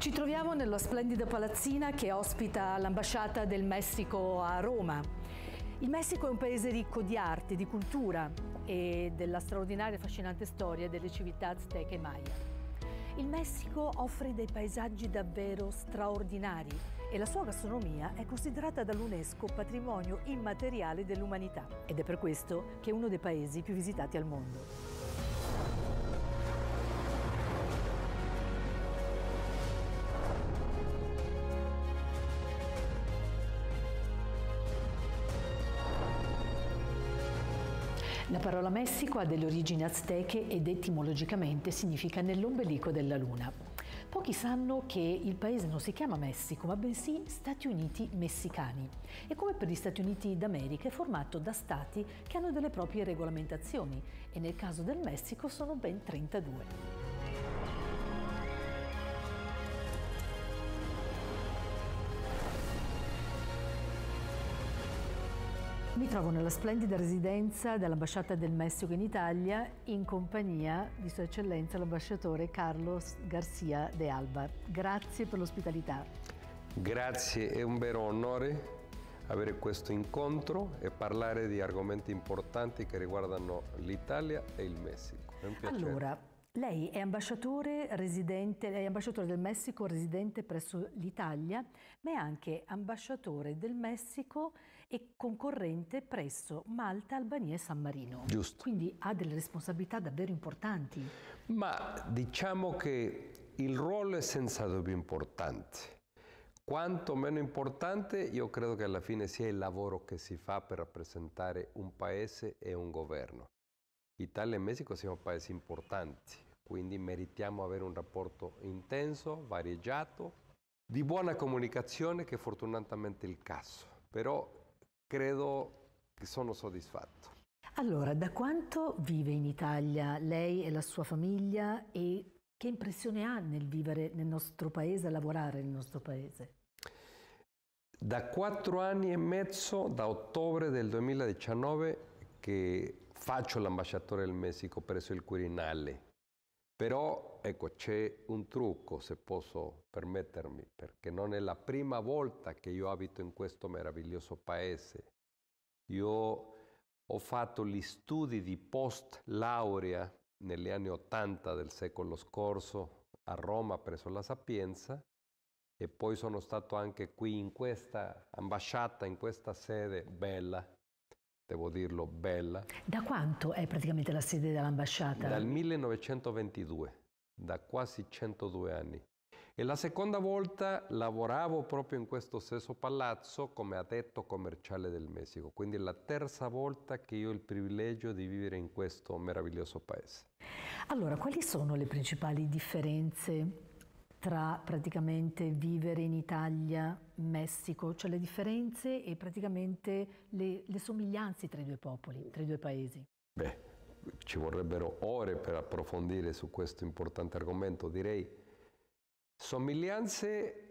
Ci troviamo nella splendida palazzina che ospita l'ambasciata del Messico a Roma. Il Messico è un paese ricco di arte, di cultura e della straordinaria e affascinante storia delle civiltà azteche e maya. Il Messico offre dei paesaggi davvero straordinari e la sua gastronomia è considerata dall'UNESCO patrimonio immateriale dell'umanità ed è per questo che è uno dei paesi più visitati al mondo. parola Messico ha delle origini azteche ed etimologicamente significa nell'ombelico della luna. Pochi sanno che il paese non si chiama Messico, ma bensì Stati Uniti Messicani. E come per gli Stati Uniti d'America è formato da stati che hanno delle proprie regolamentazioni e nel caso del Messico sono ben 32. trovo nella splendida residenza dell'Ambasciata del Messico in Italia in compagnia di Sua Eccellenza l'Ambasciatore Carlos Garcia de Alba. Grazie per l'ospitalità. Grazie, è un vero onore avere questo incontro e parlare di argomenti importanti che riguardano l'Italia e il Messico. Allora, lei è ambasciatore, è ambasciatore, del Messico residente presso l'Italia, ma è anche ambasciatore del Messico e concorrente presso Malta, Albania e San Marino. Giusto. Quindi ha delle responsabilità davvero importanti. Ma diciamo che il ruolo è senza dubbio importante. Quanto meno importante io credo che alla fine sia il lavoro che si fa per rappresentare un paese e un governo. Italia e Messico siamo paesi importanti, quindi meritiamo avere un rapporto intenso, variegato, di buona comunicazione che fortunatamente è il caso. Però credo che sono soddisfatto. Allora, da quanto vive in Italia lei e la sua famiglia e che impressione ha nel vivere nel nostro paese, lavorare nel nostro paese? Da quattro anni e mezzo, da ottobre del 2019, che faccio l'ambasciatore del Messico presso il Quirinale. Però ecco, c'è un trucco, se posso permettermi, perché non è la prima volta che io abito in questo meraviglioso paese. Io ho fatto gli studi di post laurea negli anni Ottanta del secolo scorso a Roma presso la Sapienza e poi sono stato anche qui in questa ambasciata, in questa sede bella devo dirlo, bella. Da quanto è praticamente la sede dell'ambasciata? Dal 1922, da quasi 102 anni. E la seconda volta lavoravo proprio in questo stesso palazzo come addetto commerciale del Messico, quindi è la terza volta che io ho il privilegio di vivere in questo meraviglioso paese. Allora, quali sono le principali differenze tra praticamente vivere in Italia, Messico, cioè le differenze e praticamente le, le somiglianze tra i due popoli, tra i due paesi? Beh, ci vorrebbero ore per approfondire su questo importante argomento, direi somiglianze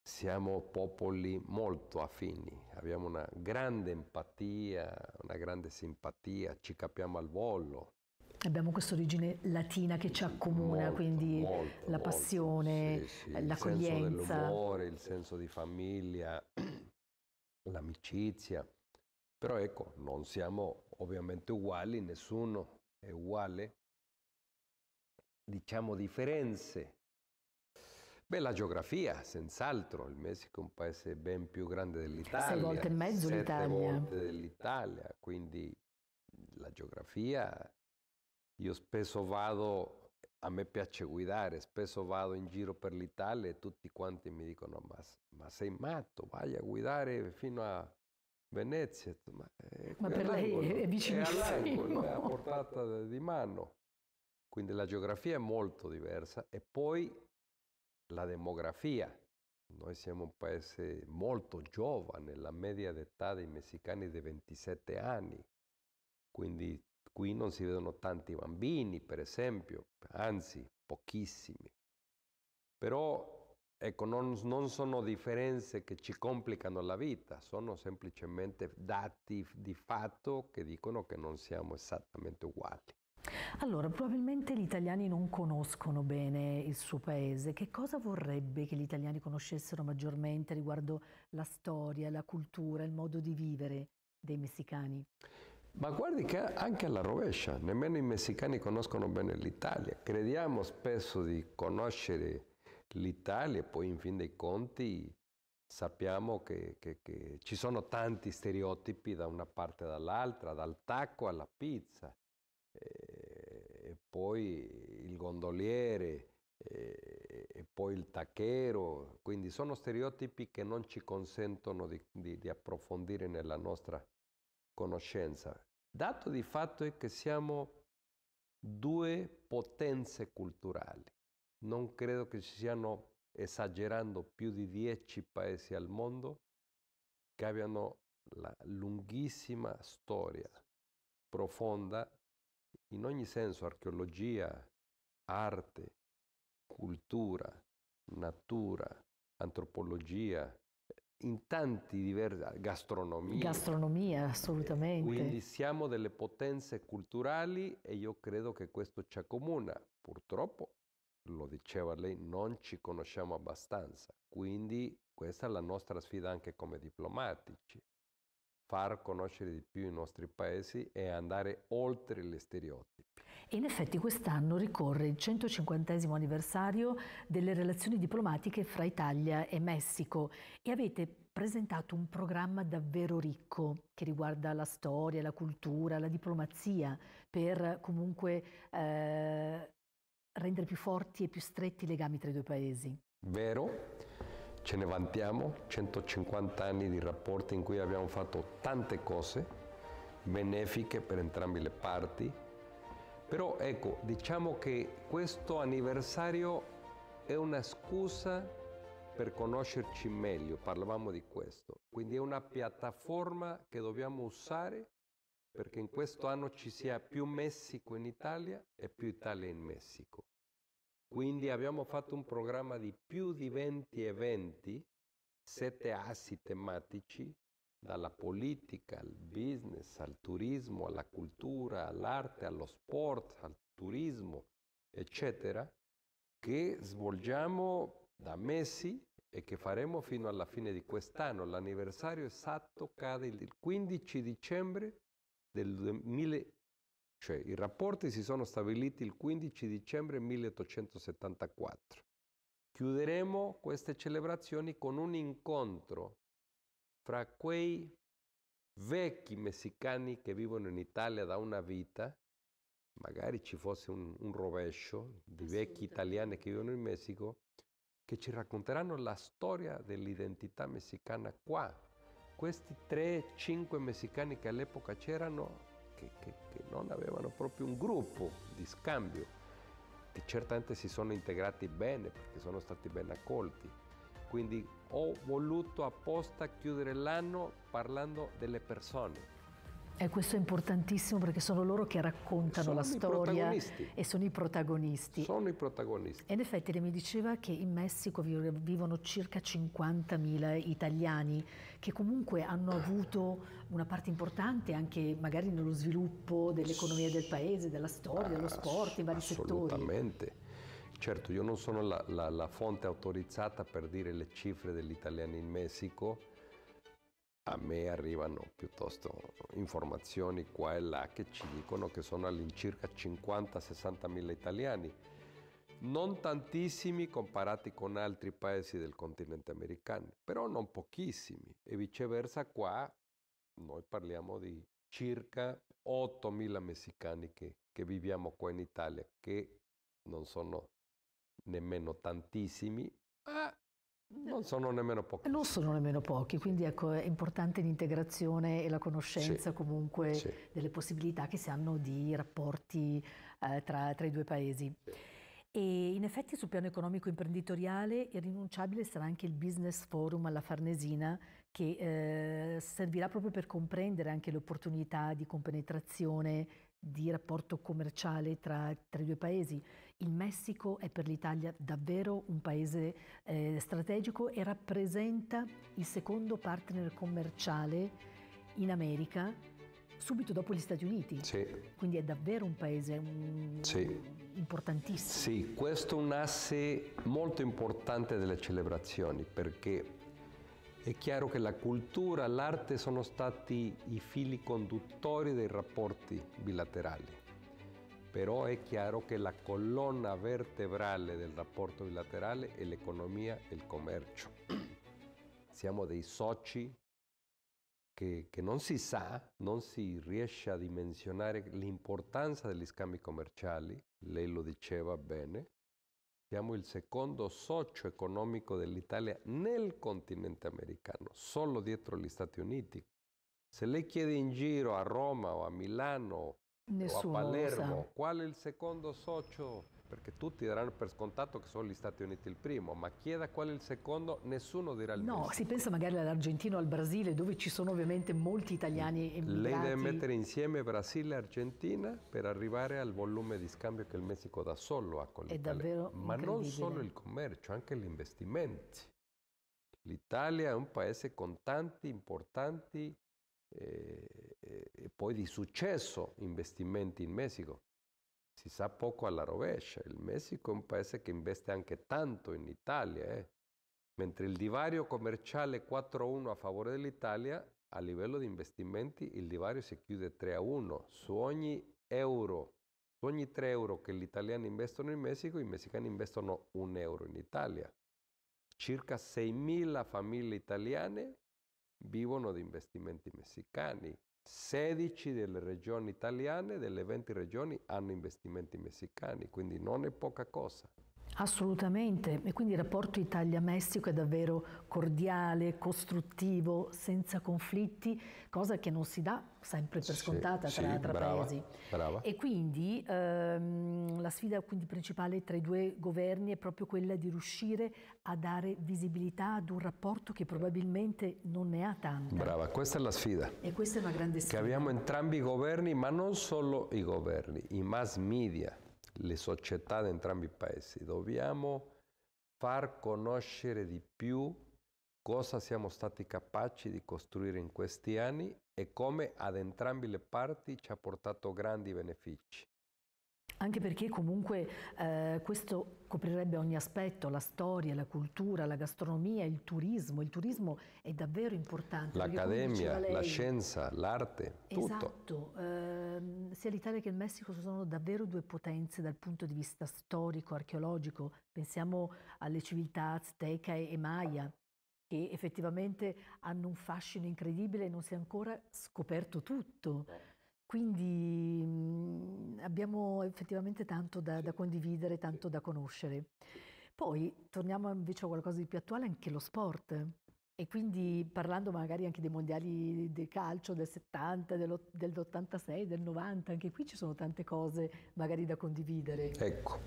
siamo popoli molto affini, abbiamo una grande empatia, una grande simpatia, ci capiamo al volo, abbiamo questa origine latina che ci accomuna, molto, quindi molto, la passione, molto, sì, sì. l'accoglienza. Il senso dell'umore, il senso di famiglia, l'amicizia. Però ecco, non siamo ovviamente uguali, nessuno è uguale. Diciamo differenze. Beh, la geografia, senz'altro, il Messico è un paese ben più grande dell'Italia. Sei volte e mezzo l'Italia. Sette volte dell'Italia, quindi la geografia io spesso vado, a me piace guidare, spesso vado in giro per l'Italia e tutti quanti mi dicono ma, ma sei matto, vai a guidare fino a Venezia. Eh, ma, ma per lei è vicinissimo. È a portata di mano. Quindi la geografia è molto diversa e poi la demografia. Noi siamo un paese molto giovane, la media d'età dei messicani è di 27 anni, quindi qui non si vedono tanti bambini, per esempio, anzi pochissimi. Però ecco, non, non sono differenze che ci complicano la vita, sono semplicemente dati di fatto che dicono che non siamo esattamente uguali. Allora, probabilmente gli italiani non conoscono bene il suo paese. Che cosa vorrebbe che gli italiani conoscessero maggiormente riguardo la storia, la cultura, il modo di vivere dei messicani? Ma guardi che anche alla rovescia, nemmeno i messicani conoscono bene l'Italia. Crediamo spesso di conoscere l'Italia, poi in fin dei conti sappiamo che, che, che, ci sono tanti stereotipi da una parte e dall'altra, dal tacco alla pizza, eh, e poi il gondoliere, eh, e poi il tacchero, quindi sono stereotipi che non ci consentono di, di, di approfondire nella nostra conoscenza. Dato di fatto è che siamo due potenze culturali. Non credo che ci siano, esagerando, più di dieci paesi al mondo che abbiano la lunghissima storia profonda in ogni senso, archeologia, arte, cultura, natura, antropologia, in tanti diversi gastronomie. Gastronomia, eh, assolutamente. Quindi siamo delle potenze culturali e io credo che questo ci accomuna. Purtroppo, lo diceva lei, non ci conosciamo abbastanza. Quindi questa è la nostra sfida anche come diplomatici. Far conoscere di più i nostri paesi e andare oltre gli stereotipi in effetti quest'anno ricorre il 150 anniversario delle relazioni diplomatiche fra Italia e Messico e avete presentato un programma davvero ricco che riguarda la storia, la cultura, la diplomazia per comunque eh, rendere più forti e più stretti i legami tra i due paesi. Vero, ce ne vantiamo, 150 anni di rapporti in cui abbiamo fatto tante cose benefiche per entrambe le parti, però ecco, diciamo che questo anniversario è una scusa per conoscerci meglio, parlavamo di questo. Quindi è una piattaforma che dobbiamo usare perché in questo anno ci sia più Messico in Italia e più Italia in Messico. Quindi abbiamo fatto un programma di più di 20 eventi, sette assi tematici, dalla politica al business, al turismo, alla cultura, all'arte, allo sport, al turismo, eccetera, che svolgiamo da mesi e che faremo fino alla fine di quest'anno. L'anniversario esatto cade il 15 dicembre del 2000, cioè i rapporti si sono stabiliti il 15 dicembre 1874. Chiuderemo queste celebrazioni con un incontro fra quei vecchi messicani che vivono in Italia da una vita, magari ci fosse un, un rovescio di eh vecchi certo. italiani che vivono in Messico, che ci racconteranno la storia dell'identità messicana qua. Questi 3-5 messicani che all'epoca c'erano, che, che, che non avevano proprio un gruppo di scambio, che certamente si sono integrati bene perché sono stati ben accolti quindi ho voluto apposta chiudere l'anno parlando delle persone. E questo è importantissimo perché sono loro che raccontano sono la storia e sono i protagonisti. Sono i protagonisti. E in effetti lei mi diceva che in Messico vivono circa 50.000 italiani che comunque hanno avuto una parte importante anche magari nello sviluppo dell'economia del paese, della storia, dello ah, sport, in vari assolutamente. settori. Assolutamente. Certo, io non sono la, la, la fonte autorizzata per dire le cifre degli italiani in Messico, a me arrivano piuttosto informazioni qua e là che ci dicono che sono all'incirca 50-60 mila italiani, non tantissimi comparati con altri paesi del continente americano, però non pochissimi e viceversa qua noi parliamo di circa 8 mila messicani che, che viviamo qua in Italia, che non sono nemmeno tantissimi, ma eh, non sono nemmeno pochi. Non sono nemmeno pochi, quindi ecco, è importante l'integrazione e la conoscenza sì, comunque sì. delle possibilità che si hanno di rapporti eh, tra, tra, i due paesi. Sì. E in effetti sul piano economico imprenditoriale irrinunciabile sarà anche il Business Forum alla Farnesina che eh, servirà proprio per comprendere anche le opportunità di compenetrazione, di rapporto commerciale tra, tra i due paesi. Il Messico è per l'Italia davvero un paese eh, strategico e rappresenta il secondo partner commerciale in America subito dopo gli Stati Uniti. Sì. Quindi è davvero un paese un... Sì. importantissimo. Sì, questo è un asse molto importante delle celebrazioni perché è chiaro che la cultura, l'arte sono stati i fili conduttori dei rapporti bilaterali. Pero es claro que la colonna vertebral del rapporto bilateral es la economía el comercio. Siamo dei soci que no non si sa, non si riesce a dimensionare l'importanza los scambi commerciali, lei lo diceva bene, siamo el segundo socio económico economico dell'Italia nel continente americano, solo dietro gli Stati Uniti. Se le chiede in giro a Roma o a Milano Nessuno o a Palermo, qual è il secondo socio? Perché tutti daranno per scontato che sono gli Stati Uniti il primo, ma chieda qual è il secondo, nessuno dirà il primo. No, Messico. si pensa magari all'Argentina o al Brasile, dove ci sono ovviamente molti italiani immigrati. Lei deve mettere insieme Brasile e Argentina per arrivare al volume di scambio che il Messico da solo ha con l'Italia. È davvero Ma non solo il commercio, anche gli investimenti. L'Italia è un paese con tanti importanti eh, e poi di successo investimenti in Messico. Si sa poco alla rovescia, il Messico è un paese che investe anche tanto in Italia, eh. mentre il divario commerciale 4-1 a favore dell'Italia, a livello di investimenti il divario si chiude 3-1 su ogni euro. Su ogni 3 euro che gli italiani investono in Messico, i messicani investono un euro in Italia. Circa 6.000 famiglie italiane vivono di investimenti messicani. 16 delle regioni italiane, delle 20 regioni, hanno investimenti messicani, quindi non è poca cosa. Assolutamente, e quindi il rapporto Italia-Messico è davvero cordiale, costruttivo, senza conflitti, cosa che non si dà sempre per scontata sì, tra, sì, tra brava, paesi. Brava. E quindi ehm, la sfida quindi, principale tra i due governi è proprio quella di riuscire a dare visibilità ad un rapporto che probabilmente non ne ha tanta. Brava, questa è la sfida. E questa è una grande sfida. Che abbiamo entrambi i governi, ma non solo i governi, i mass media le società di entrambi i paesi. Dobbiamo far conoscere di più cosa siamo stati capaci di costruire in questi anni e come ad entrambi le parti ci ha portato grandi benefici. Anche perché comunque eh, questo coprirebbe ogni aspetto, la storia, la cultura, la gastronomia, il turismo. Il turismo è davvero importante. L'accademia, lei... la scienza, l'arte, esatto. tutto. Esatto, eh, sia l'Italia che il Messico sono davvero due potenze dal punto di vista storico, archeologico. Pensiamo alle civiltà azteca e maya che effettivamente hanno un fascino incredibile e non si è ancora scoperto tutto. Eh. Quindi mh, mm, abbiamo effettivamente tanto da, da condividere, tanto da conoscere. Poi torniamo invece a qualcosa di più attuale, anche lo sport. E quindi parlando magari anche dei mondiali del calcio del 70, dell'86, del 90, anche qui ci sono tante cose magari da condividere. Ecco,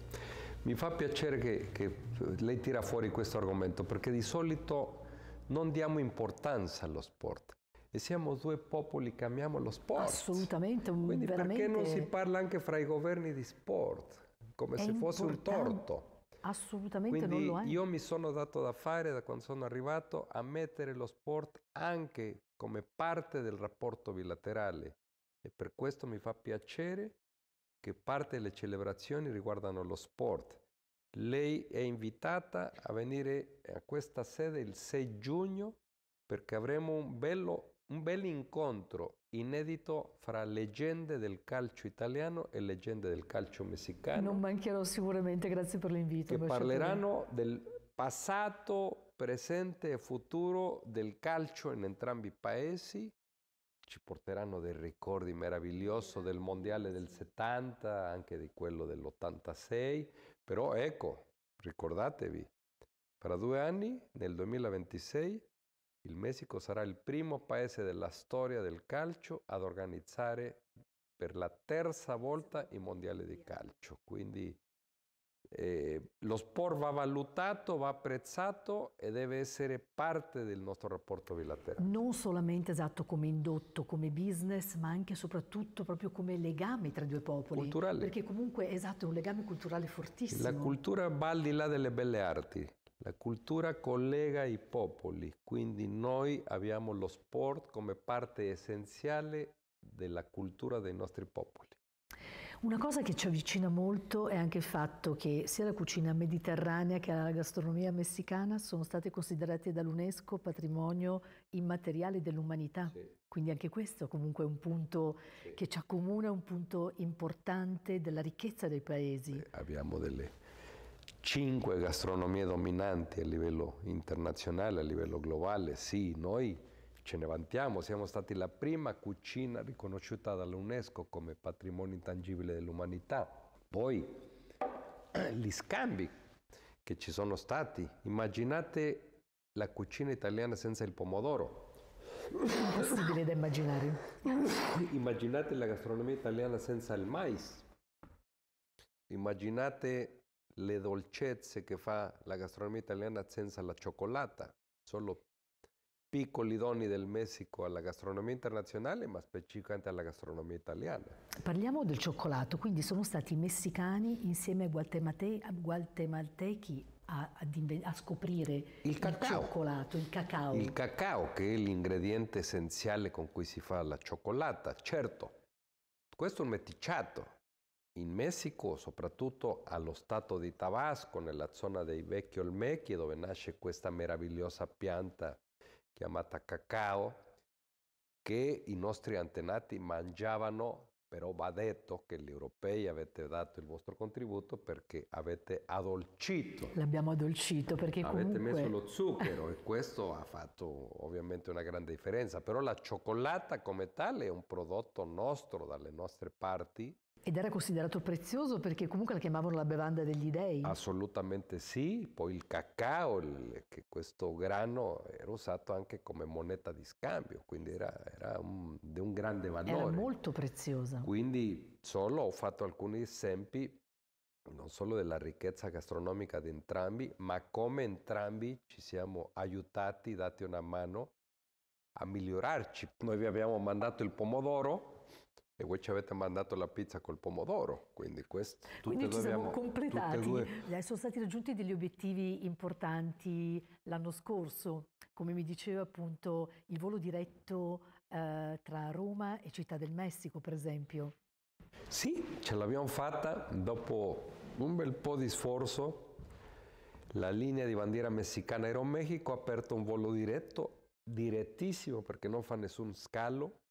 mi fa piacere che, che lei tira fuori questo argomento perché di solito non diamo importanza allo sport e siamo due popoli che amiamo lo sport. Assolutamente, un, Quindi veramente... perché non si parla anche fra i governi di sport, come è se fosse un torto? Assolutamente Quindi non lo è. Io mi sono dato da fare da quando sono arrivato a mettere lo sport anche come parte del rapporto bilaterale e per questo mi fa piacere che parte delle celebrazioni riguardano lo sport. Lei è invitata a venire a questa sede il 6 giugno perché avremo un bello un bel incontro inedito fra leggende del calcio italiano e leggende del calcio messicano. Non mancherò sicuramente, grazie per l'invito. Che parleranno del passato, presente e futuro del calcio in entrambi i paesi. Ci porteranno dei ricordi meravigliosi del mondiale del 70, anche di quello dell'86. Però ecco, ricordatevi, fra due anni, nel 2026, il Messico sarà il primo paese della storia del calcio ad organizzare per la terza volta i mondiali di calcio. Quindi eh, lo sport va valutato, va apprezzato e deve essere parte del nostro rapporto bilaterale. Non solamente esatto come indotto, come business, ma anche e soprattutto proprio come legame tra i due popoli. Culturale. Perché comunque esatto, è un legame culturale fortissimo. La cultura va al di là delle belle arti. La cultura collega i popoli, quindi noi abbiamo lo sport come parte essenziale della cultura dei nostri popoli. Una cosa che ci avvicina molto è anche il fatto che sia la cucina mediterranea che la gastronomia messicana sono state considerate dall'UNESCO patrimonio immateriale dell'umanità. Sì. Quindi anche questo comunque è un punto sì. che ci accomuna, un punto importante della ricchezza dei paesi. Beh, abbiamo delle cinque gastronomie dominanti a livello internazionale, a livello globale, sì, noi ce ne vantiamo, siamo stati la prima cucina riconosciuta dall'UNESCO come patrimonio intangibile dell'umanità. Poi gli scambi che ci sono stati, immaginate la cucina italiana senza il pomodoro. Impossibile da immaginare. Immaginate la gastronomia italiana senza il mais. Immaginate le dolcezze che fa la gastronomia italiana senza la cioccolata, solo piccoli doni del Messico alla gastronomia internazionale, ma specificamente alla gastronomia italiana. Parliamo del cioccolato, quindi sono stati i messicani insieme ai guatemaltechi a, a, a, scoprire il, il cioccolato, il cacao. Il cacao che è l'ingrediente essenziale con cui si fa la cioccolata, certo. Questo è un meticciato, in Messico, soprattutto allo stato di Tabasco, nella zona dei vecchi Olmechi, dove nasce questa meravigliosa pianta chiamata cacao, che i nostri antenati mangiavano, però va detto che gli europei avete dato il vostro contributo perché avete addolcito. L'abbiamo addolcito perché avete comunque... messo lo zucchero e questo ha fatto ovviamente una grande differenza, però la cioccolata come tale è un prodotto nostro dalle nostre parti ed era considerato prezioso perché comunque la chiamavano la bevanda degli dei. Assolutamente sì, poi il cacao, il, che questo grano era usato anche come moneta di scambio, quindi era, era un, di un grande valore. Era molto preziosa. Quindi solo ho fatto alcuni esempi non solo della ricchezza gastronomica di entrambi, ma come entrambi ci siamo aiutati, dati una mano a migliorarci. Noi vi abbiamo mandato il pomodoro e voi ci avete mandato la pizza col pomodoro, quindi questo Quindi ci siamo abbiamo, completati, due... sono stati raggiunti degli obiettivi importanti l'anno scorso, come mi diceva appunto il volo diretto eh, tra Roma e Città del Messico per esempio. Sì, ce l'abbiamo fatta dopo un bel po' di sforzo, la linea di bandiera messicana Aeromexico ha aperto un volo diretto, direttissimo perché non fa nessun scalo,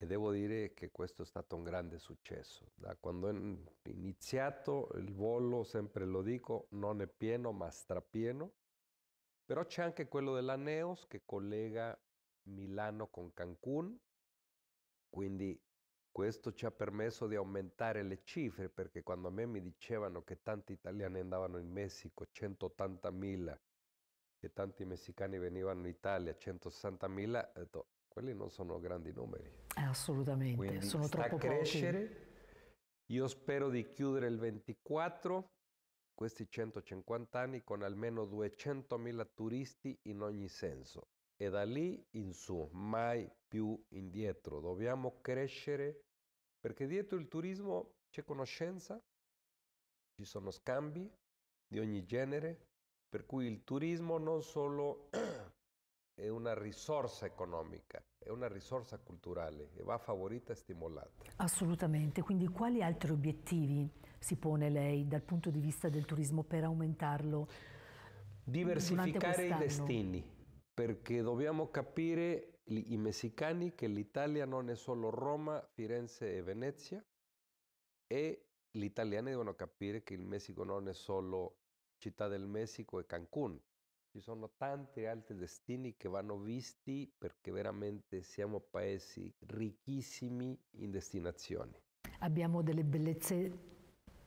e devo dire che questo è stato un grande successo. Da quando è iniziato il volo, sempre lo dico, non è pieno ma strapieno. Però c'è anche quello della Neos che collega Milano con Cancun, quindi questo ci ha permesso di aumentare le cifre perché quando a me mi dicevano che tanti italiani andavano in Messico, 180.000, che tanti messicani venivano in Italia, 160.000, ho detto quelli non sono grandi numeri. Eh, assolutamente, Quindi sono sta troppo crescere. Pochi. Io spero di chiudere il 24 questi 150 anni con almeno 200.000 turisti in ogni senso e da lì in su, mai più indietro. Dobbiamo crescere perché dietro il turismo c'è conoscenza, ci sono scambi di ogni genere, per cui il turismo non solo è una risorsa economica, è una risorsa culturale e va favorita e stimolata. Assolutamente, quindi quali altri obiettivi si pone lei dal punto di vista del turismo per aumentarlo? Diversificare i destini, perché dobbiamo capire i messicani che l'Italia non è solo Roma, Firenze e Venezia e gli italiani devono capire che il Messico non è solo Città del Messico e Cancun, ci sono tanti altri destini che vanno visti perché veramente siamo paesi ricchissimi in destinazioni. Abbiamo delle bellezze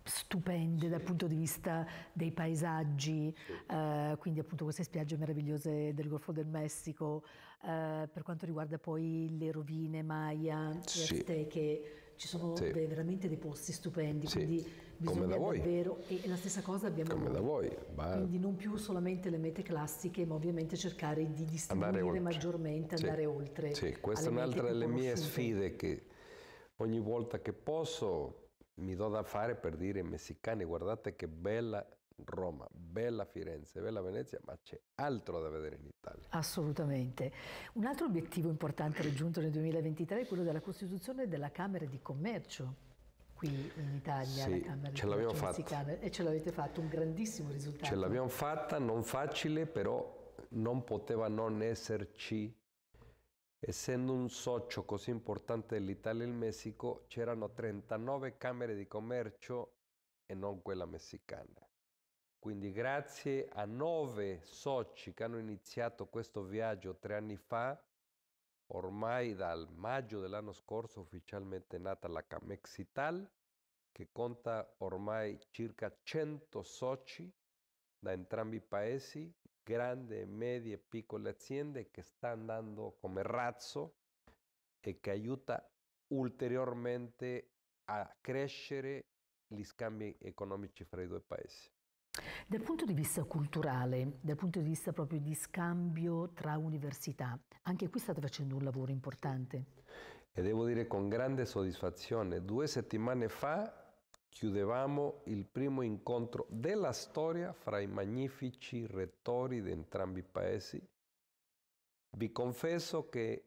stupende sì. dal punto di vista dei paesaggi, sì. eh, quindi appunto queste spiagge meravigliose del Golfo del Messico, eh, per quanto riguarda poi le rovine Maya, sì. azteche, ci sono sì. dei, veramente dei posti stupendi, sì. quindi bisogna Come da davvero, e la stessa cosa abbiamo Come da voi. Bah. Quindi non più solamente le mete classiche, ma ovviamente cercare di distribuire maggiormente, sì. andare oltre. Sì, questa è un'altra delle mie sfide che ogni volta che posso mi do da fare per dire ai messicani guardate che bella Roma, bella Firenze, bella Venezia, ma c'è altro da vedere in Italia. Assolutamente. Un altro obiettivo importante raggiunto nel 2023 è quello della costituzione della Camera di Commercio qui in Italia, sì, la Camera ce l'abbiamo fatta. E ce l'avete fatto, un grandissimo risultato. Ce l'abbiamo fatta, non facile, però non poteva non esserci. Essendo un socio così importante dell'Italia e del Messico, c'erano 39 Camere di Commercio e non quella messicana. Quindi grazie a nove soci che hanno iniziato questo viaggio tre anni fa, ormai dal maggio dell'anno scorso ufficialmente nata la Camexital, che conta ormai circa 100 soci da entrambi i paesi, grandi, medie e piccole aziende che sta andando come razzo e che aiuta ulteriormente a crescere gli scambi economici fra i due paesi. Dal punto di vista culturale, dal punto di vista proprio di scambio tra università, anche qui state facendo un lavoro importante. E devo dire con grande soddisfazione, due settimane fa chiudevamo il primo incontro della storia fra i magnifici rettori di entrambi i paesi. Vi confesso che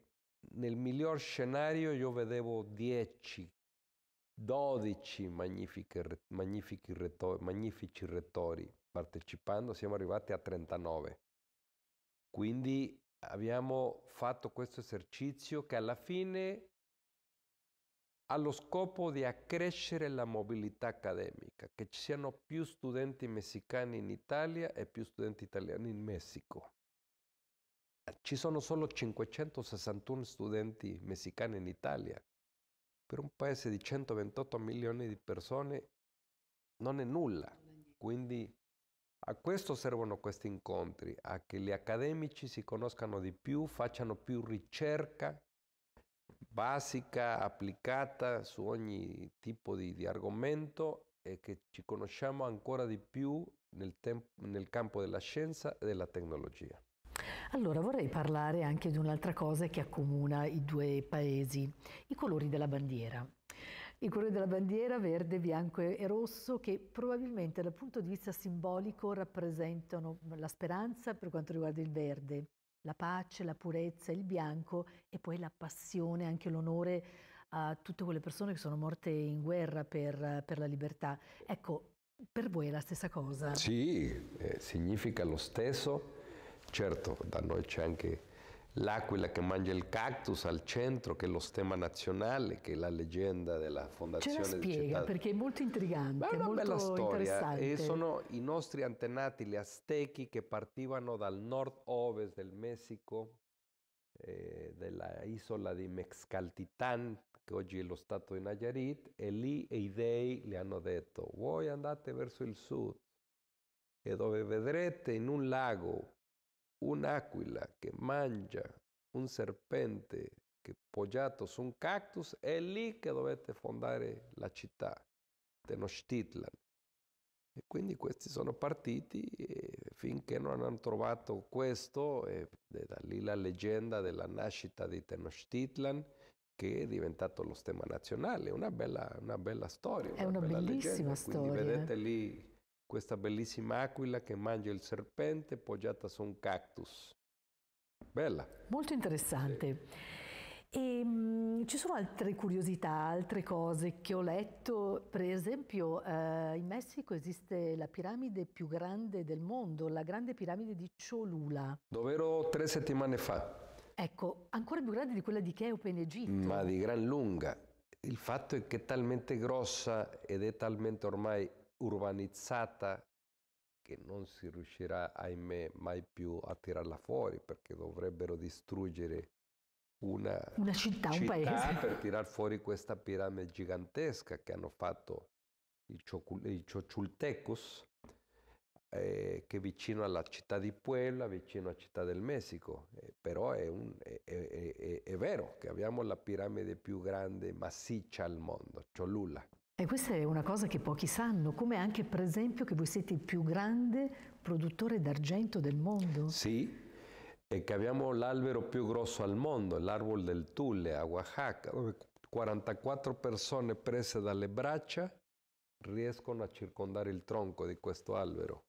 nel miglior scenario io vedevo 10, 12 magnifici rettori, magnifici rettori partecipando siamo arrivati a 39. Quindi abbiamo fatto questo esercizio che alla fine ha lo scopo di accrescere la mobilità accademica, che ci siano più studenti messicani in Italia e più studenti italiani in Messico. Ci sono solo 561 studenti messicani in Italia. Per un paese di 128 milioni di persone non è nulla. Quindi a questo servono questi incontri, a che gli accademici si conoscano di più, facciano più ricerca basica, applicata su ogni tipo di, di argomento e che ci conosciamo ancora di più nel, nel campo della scienza e della tecnologia. Allora vorrei parlare anche di un'altra cosa che accomuna i due paesi, i colori della bandiera i colori della bandiera verde, bianco e rosso che probabilmente dal punto di vista simbolico rappresentano la speranza per quanto riguarda il verde, la pace, la purezza, il bianco e poi la passione, anche l'onore a tutte quelle persone che sono morte in guerra per, per la libertà. Ecco, per voi è la stessa cosa? Sì, eh, significa lo stesso. Certo, da noi c'è anche L'aquila che mangia il cactus al centro, che è lo stemma nazionale, che è la leggenda della fondazione. Ce la spiega perché è molto intrigante, Ma è una bella storia. E sono i nostri antenati, gli aztechi, che partivano dal nord-ovest del Messico, eh, della isola di Mexcaltitan, che oggi è lo stato di Nayarit, e lì i dei gli hanno detto voi andate verso il sud e dove vedrete in un lago un'aquila che mangia un serpente che poggiato su un cactus, è lì che dovete fondare la città, Tenochtitlan. E quindi questi sono partiti e finché non hanno trovato questo, e da lì la leggenda della nascita di Tenochtitlan che è diventato lo stemma nazionale. Una bella, una bella storia. È una, una bellissima leggenda. storia. Quindi vedete lì questa bellissima aquila che mangia il serpente poggiata su un cactus. Bella. Molto interessante. Sì. E, um, ci sono altre curiosità, altre cose che ho letto. Per esempio, eh, in Messico esiste la piramide più grande del mondo, la grande piramide di Cholula. Dovero tre settimane fa. Ecco, ancora più grande di quella di Cheope in Egitto. Ma di gran lunga. Il fatto è che è talmente grossa ed è talmente ormai urbanizzata che non si riuscirà, ahimè, mai più a tirarla fuori perché dovrebbero distruggere una, una città, città, un paese. per tirar fuori questa piramide gigantesca che hanno fatto i, Ciocul- i Ciociultecus eh, che è vicino alla città di Puebla, vicino alla Città del Messico, eh, però è, un, è, è, è, vero che abbiamo la piramide più grande massiccia al mondo, Cholula. E questa è una cosa che pochi sanno, come anche per esempio che voi siete il più grande produttore d'argento del mondo. Sì, e che abbiamo l'albero più grosso al mondo, l'arbol del Tule a Oaxaca, dove 44 persone prese dalle braccia riescono a circondare il tronco di questo albero.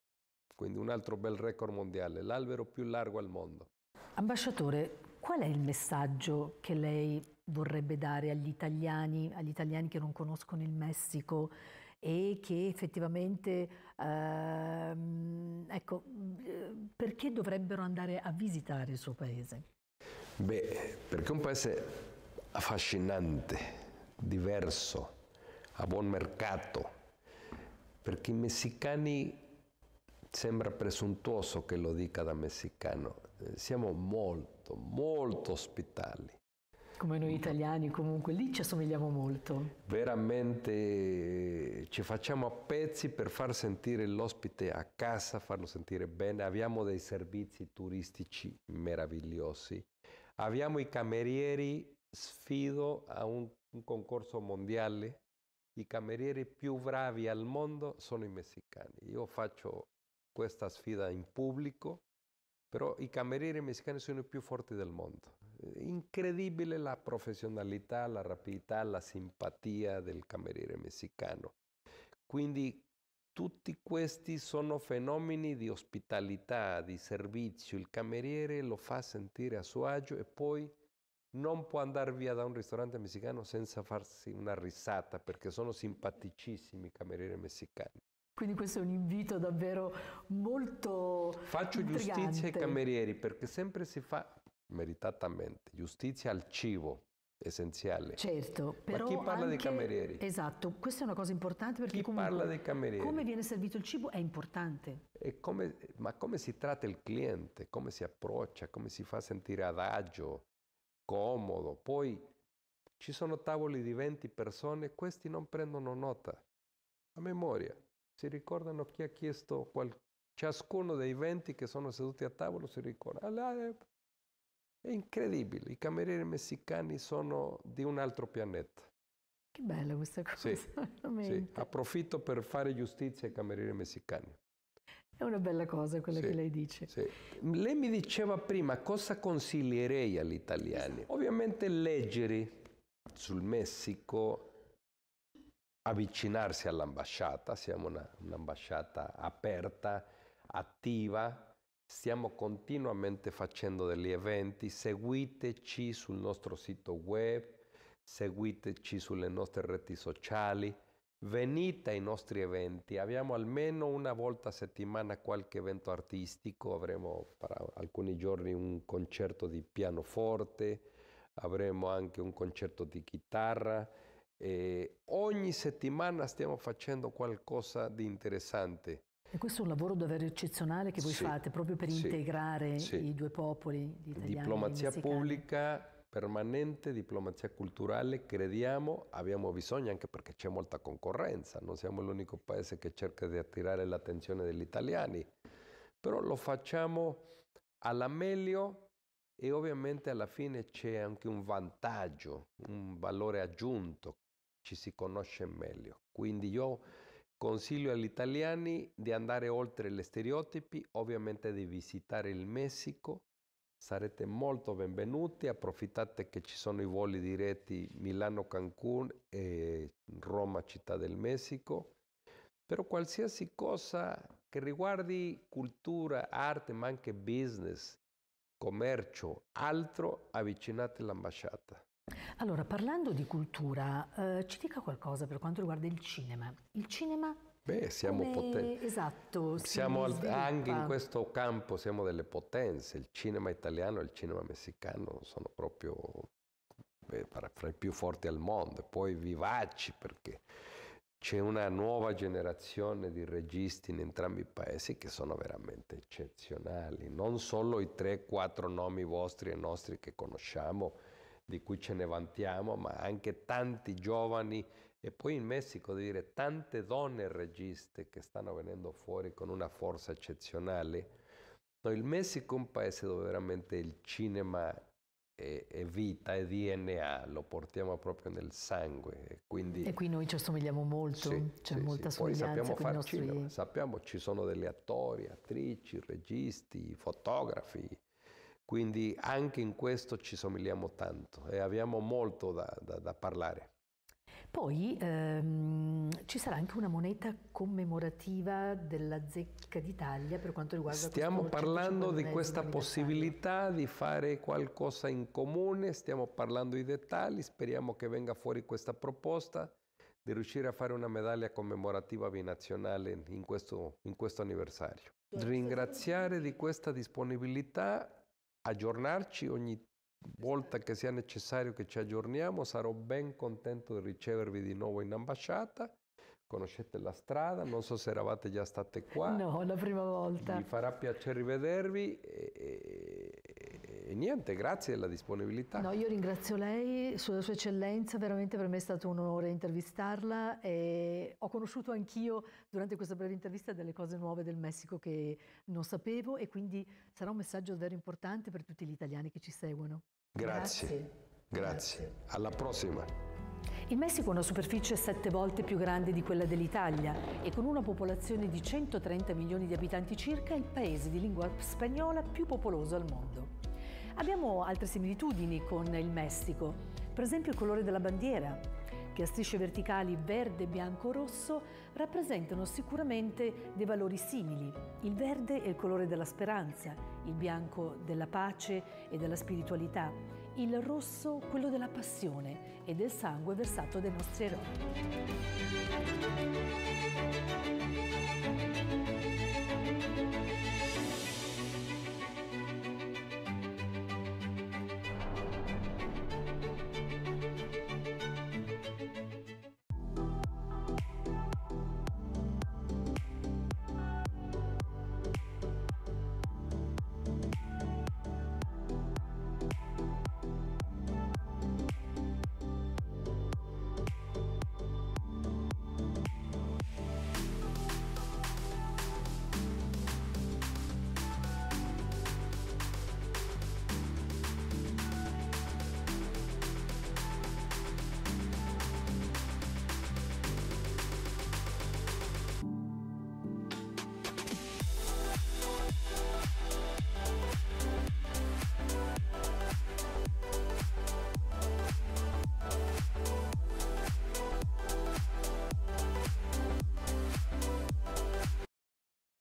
Quindi un altro bel record mondiale, l'albero più largo al mondo. Ambasciatore, qual è il messaggio che lei vorrebbe dare agli italiani, agli italiani che non conoscono il Messico e che effettivamente, ehm, ecco, eh, perché dovrebbero andare a visitare il suo paese? Beh, perché è un paese affascinante, diverso, a buon mercato, perché i messicani sembra presuntuoso che lo dica da messicano, eh, siamo molto, molto ospitali come noi italiani comunque lì ci assomigliamo molto. Veramente eh, ci facciamo a pezzi per far sentire l'ospite a casa, farlo sentire bene. Abbiamo dei servizi turistici meravigliosi. Abbiamo i camerieri, sfido a un, un concorso mondiale. I camerieri più bravi al mondo sono i messicani. Io faccio questa sfida in pubblico, però i camerieri messicani sono i più forti del mondo Incredibile la professionalità, la rapidità, la simpatia del cameriere messicano. Quindi tutti questi sono fenomeni di ospitalità, di servizio. Il cameriere lo fa sentire a suo agio e poi non può andare via da un ristorante messicano senza farsi una risata perché sono simpaticissimi i camerieri messicani. Quindi questo è un invito davvero molto... Faccio intrigante. giustizia ai camerieri perché sempre si fa meritatamente. Giustizia al cibo, essenziale. Certo, però Ma chi parla anche, dei camerieri? Esatto, questa è una cosa importante perché chi comunque, parla dei camerieri? come viene servito il cibo è importante. Come, ma come si tratta il cliente, come si approccia, come si fa sentire adagio, comodo. Poi ci sono tavoli di 20 persone, questi non prendono nota, a memoria. Si ricordano chi ha chiesto qual, ciascuno dei 20 che sono seduti a tavolo, si ricorda. Ah, eh, è incredibile, i camerieri messicani sono di un altro pianeta. Che bella questa cosa, sì, sì. Approfitto per fare giustizia ai camerieri messicani. È una bella cosa quella sì, che lei dice. Sì. Lei mi diceva prima cosa consiglierei agli italiani. Esatto. Ovviamente leggere sul Messico, avvicinarsi all'ambasciata, siamo una, un'ambasciata aperta, attiva, Stiamo continuamente facendo degli eventi, seguiteci sul nostro sito web, seguiteci sulle nostre reti sociali, venite ai nostri eventi, abbiamo almeno una volta a settimana qualche evento artistico, avremo per alcuni giorni un concerto di pianoforte, avremo anche un concerto di chitarra. E ogni settimana stiamo facendo qualcosa di interessante e questo è un lavoro davvero eccezionale che voi sì, fate proprio per sì, integrare sì. i due popoli, gli italiani Diplomazia e pubblica permanente, diplomazia culturale, crediamo, abbiamo bisogno anche perché c'è molta concorrenza, non siamo l'unico paese che cerca di attirare l'attenzione degli italiani, però lo facciamo alla meglio e ovviamente alla fine c'è anche un vantaggio, un valore aggiunto, ci si conosce meglio. Quindi io Consiglio agli italiani di andare oltre gli stereotipi, ovviamente di visitare il Messico. Sarete molto benvenuti, approfittate che ci sono i voli diretti Milano-Cancun e Roma Città del Messico. Però qualsiasi cosa che riguardi cultura, arte, ma anche business, commercio, altro, avvicinate l'ambasciata. Allora, parlando di cultura, eh, ci dica qualcosa per quanto riguarda il cinema. Il cinema Beh, siamo Come... potenti. Esatto. Siamo al... anche in questo campo siamo delle potenze. Il cinema italiano e il cinema messicano sono proprio beh, fra i più forti al mondo. Poi vivaci perché c'è una nuova generazione di registi in entrambi i paesi che sono veramente eccezionali. Non solo i 3-4 nomi vostri e nostri che conosciamo di cui ce ne vantiamo, ma anche tanti giovani e poi in Messico, devo dire, tante donne registe che stanno venendo fuori con una forza eccezionale. No, il Messico è un paese dove veramente il cinema è, è, vita, è DNA, lo portiamo proprio nel sangue. Quindi... E qui noi ci assomigliamo molto, sì, c'è sì, molta sì. somiglianza sappiamo con i nostri... Cinema, sappiamo, ci sono degli attori, attrici, registi, fotografi, quindi anche in questo ci somigliamo tanto e abbiamo molto da, da, da parlare. Poi ehm, ci sarà anche una moneta commemorativa della Zecca d'Italia per quanto riguarda... Stiamo parlando di questa possibilità di fare qualcosa in comune, stiamo parlando di dettagli, speriamo che venga fuori questa proposta di riuscire a fare una medaglia commemorativa binazionale in questo, in questo anniversario. Ringraziare di questa disponibilità aggiornarci ogni volta che sia necessario che ci aggiorniamo sarò ben contento di ricevervi di nuovo in ambasciata Conoscete la strada, non so se eravate già state qua. No, la prima volta. Mi farà piacere rivedervi e, e, e, niente, grazie della disponibilità. No, io ringrazio lei, Sua, sua Eccellenza, veramente per me è stato un onore intervistarla e ho conosciuto anch'io durante questa breve intervista delle cose nuove del Messico che non sapevo e quindi sarà un messaggio davvero importante per tutti gli italiani che ci seguono. Grazie. Grazie. grazie. grazie. Alla prossima. Il Messico ha una superficie sette volte più grande di quella dell'Italia e con una popolazione di 130 milioni di abitanti circa è il paese di lingua spagnola più popoloso al mondo. Abbiamo altre similitudini con il Messico, per esempio il colore della bandiera, che a strisce verticali verde, bianco, rosso rappresentano sicuramente dei valori simili. Il verde è il colore della speranza, il bianco della pace e della spiritualità il rosso quello della passione e del sangue versato dai nostri eroi.